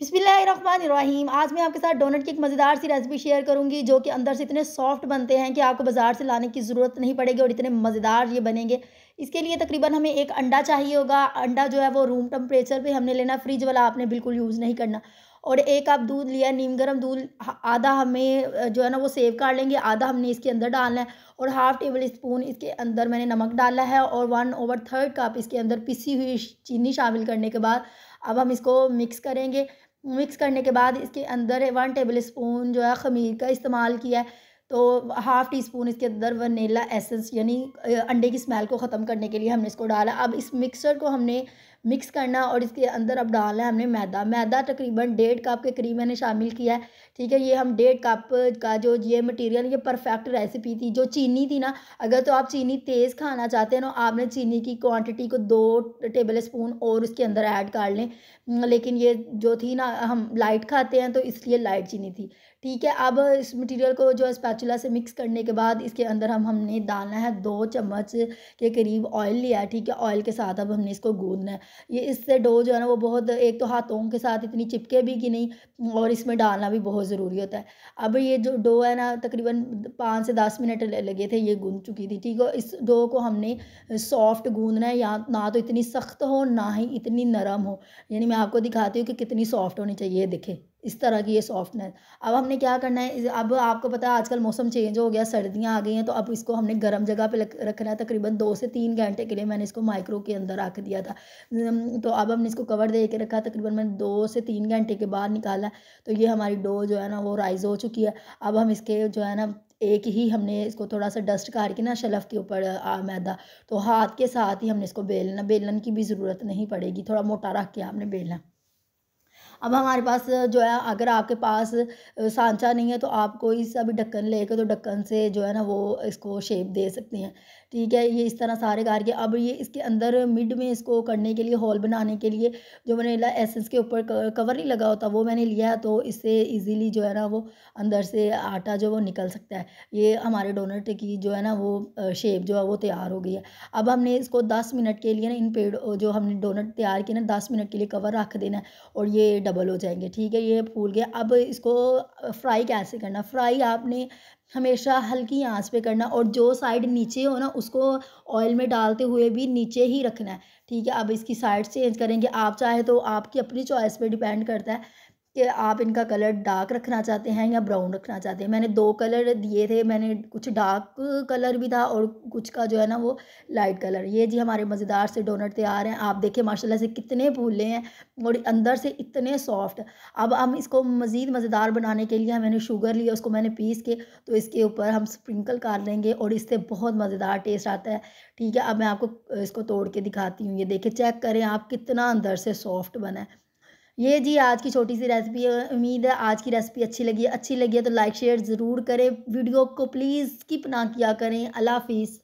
बिस्मिल्लाहिर्रहमानिर्रहीम आज मैं आपके साथ डोनट की एक मज़ेदार सी रेसिपी शेयर करूंगी जो कि अंदर से इतने सॉफ्ट बनते हैं कि आपको बाज़ार से लाने की ज़रूरत नहीं पड़ेगी और इतने मज़ेदार ये बनेंगे इसके लिए तकरीबन हमें एक अंडा चाहिए होगा अंडा जो है वो रूम टेम्परेचर पे हमने लेना फ्रिज वाला आपने बिल्कुल यूज़ नहीं करना और एक आप दूध लिया नीम गर्म दूध आधा हमें जो है ना वो सेव कर लेंगे आधा हमने इसके अंदर डालना है और हाफ़ टेबल स्पून इसके अंदर मैंने नमक डाला है और वन ओवर थर्ड कप इसके अंदर पिसी हुई चीनी शामिल करने के बाद अब हम इसको मिक्स करेंगे मिक्स करने के बाद इसके अंदर वन टेबल स्पून जो है खमीर का इस्तेमाल किया है तो हाफ़ टी स्पून इसके अंदर वनीला एसेंस यानी अंडे की स्मेल को ख़त्म करने के लिए हमने इसको डाला अब इस मिक्सर को हमने मिक्स करना और इसके अंदर अब डालना है हमने मैदा मैदा तकरीबन डेढ़ कप के करीब मैंने शामिल किया है ठीक है ये हम डेढ़ कप का जो ये मटेरियल ये परफेक्ट रेसिपी थी जो चीनी थी ना अगर तो आप चीनी तेज़ खाना चाहते हैं ना आपने चीनी की क्वांटिटी को दो टेबल स्पून और उसके अंदर ऐड कर लें हम्म, लेकिन ये जो थी ना हम लाइट खाते हैं तो इसलिए लाइट चीनी थी ठीक है अब इस मटेरियल को जो स्पैचुला से मिक्स करने के बाद इसके अंदर हम हमने डालना है दो चम्मच के करीब ऑयल लिया है ठीक है ऑयल के साथ अब हमने इसको गूंदना है ये इससे डो जो है ना वो बहुत एक तो हाथों के साथ इतनी चिपके भी कि नहीं और इसमें डालना भी बहुत ज़रूरी होता है अब ये जो डो है ना तकरीबन पाँच से दस मिनट लगे थे ये गूंद चुकी थी ठीक है इस डो को हमने सॉफ्ट गूंदना है या ना तो इतनी सख्त हो ना ही इतनी नरम हो यानी मैं आपको दिखाती हूँ कि कितनी सॉफ्ट होनी चाहिए देखें इस तरह की ये सॉफ्टनेस अब हमने क्या करना है अब आपको पता है आजकल मौसम चेंज हो गया सर्दियाँ आ गई हैं तो अब इसको हमने गर्म जगह पे रखना है तकरीबन दो से तीन घंटे के लिए मैंने इसको माइक्रो के अंदर रख दिया था तो अब हमने इसको कवर दे के रखा तकरीबन मैंने दो से तीन घंटे के बाद निकाला तो ये हमारी डो जो है ना वो राइज हो चुकी है अब हम इसके जो है ना एक ही हमने इसको थोड़ा सा डस्ट काट के ना शलफ के ऊपर मैदा तो हाथ के साथ ही हमने इसको बेलना बेलन की भी ज़रूरत नहीं पड़ेगी थोड़ा मोटा रख के आपने बेलना अब हमारे पास जो है अगर आपके पास सांचा नहीं है तो आप कोई सा भी ढक्कन लेके तो ढक्कन से जो है ना वो इसको शेप दे सकते हैं ठीक है ये इस तरह सारे कार के अब ये इसके अंदर मिड में इसको करने के लिए हॉल बनाने के लिए जो मैंने एसेंस के ऊपर कवर नहीं लगा होता वो मैंने लिया है तो इससे इजीली जो है ना वो अंदर से आटा जो वो निकल सकता है ये हमारे डोनट की जो है ना वो शेप जो है वो तैयार हो गई है अब हमने इसको दस मिनट के लिए ना इन पेड़ जो हमने डोनट तैयार किए ना दस मिनट के लिए कवर रख देना है और ये डबल हो जाएंगे ठीक है ये फूल गया अब इसको फ्राई कैसे करना फ्राई आपने हमेशा हल्की आंच पे करना और जो साइड नीचे हो ना उसको ऑयल में डालते हुए भी नीचे ही रखना है ठीक है अब इसकी साइड चेंज करेंगे आप चाहे तो आपकी अपनी चॉइस पे डिपेंड करता है कि आप इनका कलर डार्क रखना चाहते हैं या ब्राउन रखना चाहते हैं मैंने दो कलर दिए थे मैंने कुछ डार्क कलर भी था और कुछ का जो है ना वो लाइट कलर ये जी हमारे मज़ेदार से डोनट तैयार हैं आप देखें माशाल्लाह से कितने फूले हैं और अंदर से इतने सॉफ्ट अब हम इसको मज़ीद मज़ेदार बनाने के लिए मैंने शुगर लिया उसको मैंने पीस के तो इसके ऊपर हम स्प्रिंकल कर लेंगे और इससे बहुत मज़ेदार टेस्ट आता है ठीक है अब मैं आपको इसको तोड़ के दिखाती हूँ ये देखें चेक करें आप कितना अंदर से सॉफ्ट बना है ये जी आज की छोटी सी रेसिपी है उम्मीद है आज की रेसिपी अच्छी लगी अच्छी लगी है तो लाइक शेयर ज़रूर करें वीडियो को प्लीज़ स्किप ना किया करें अल्लाह हाफिज़